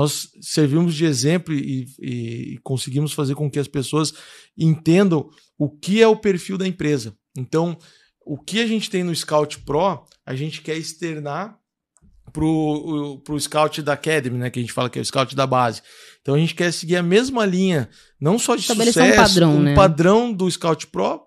nós servimos de exemplo e, e, conseguimos fazer com que as pessoas entendam o que é o perfil da empresa. Então, o que a gente tem no Scout Pro, a gente quer externar pro, pro scout da academy, né? Que a gente fala que é o scout da base. Então a gente quer seguir a mesma linha, não só de Estabelecer sucesso, um padrão, um né? padrão do scout pro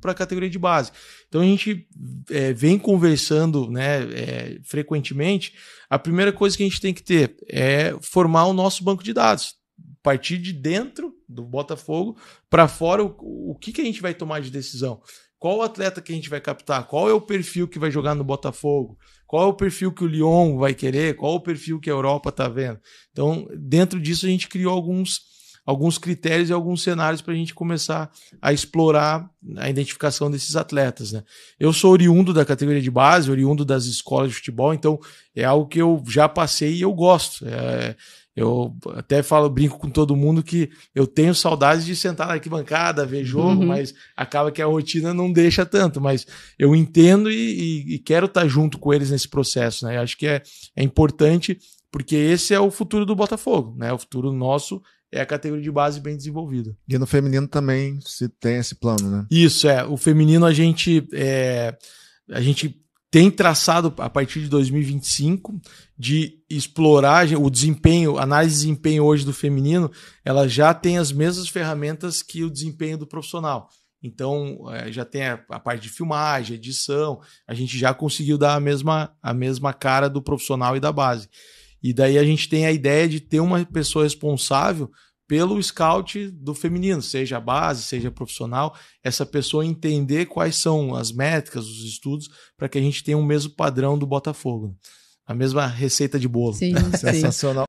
para a categoria de base. Então a gente é, vem conversando, né? É, frequentemente. A primeira coisa que a gente tem que ter é formar o nosso banco de dados. Partir de dentro do Botafogo para fora o, o que, que a gente vai tomar de decisão qual o atleta que a gente vai captar, qual é o perfil que vai jogar no Botafogo, qual é o perfil que o Lyon vai querer, qual é o perfil que a Europa está vendo. Então, dentro disso, a gente criou alguns alguns critérios e alguns cenários para a gente começar a explorar a identificação desses atletas. Né? Eu sou oriundo da categoria de base, oriundo das escolas de futebol, então é algo que eu já passei e eu gosto. É, eu até falo, brinco com todo mundo que eu tenho saudades de sentar na arquibancada, ver jogo, uhum. mas acaba que a rotina não deixa tanto. Mas eu entendo e, e, e quero estar tá junto com eles nesse processo, né? Eu acho que é, é importante, porque esse é o futuro do Botafogo, né? O futuro nosso é a categoria de base bem desenvolvida. E no feminino também se tem esse plano, né? Isso, é. O feminino a gente, é, a gente tem traçado a partir de 2025 de explorar o desempenho, análise de desempenho hoje do feminino, ela já tem as mesmas ferramentas que o desempenho do profissional. Então, é, já tem a, parte de filmagem, edição, a gente já conseguiu dar a mesma, a mesma cara do profissional e da base. E daí a gente tem a ideia de ter uma pessoa responsável pelo scout do feminino, seja base, seja profissional, essa pessoa entender quais são as métricas, os estudos, para que a gente tenha o mesmo padrão do Botafogo. Né? A mesma receita de bolo. Sim, Sensacional.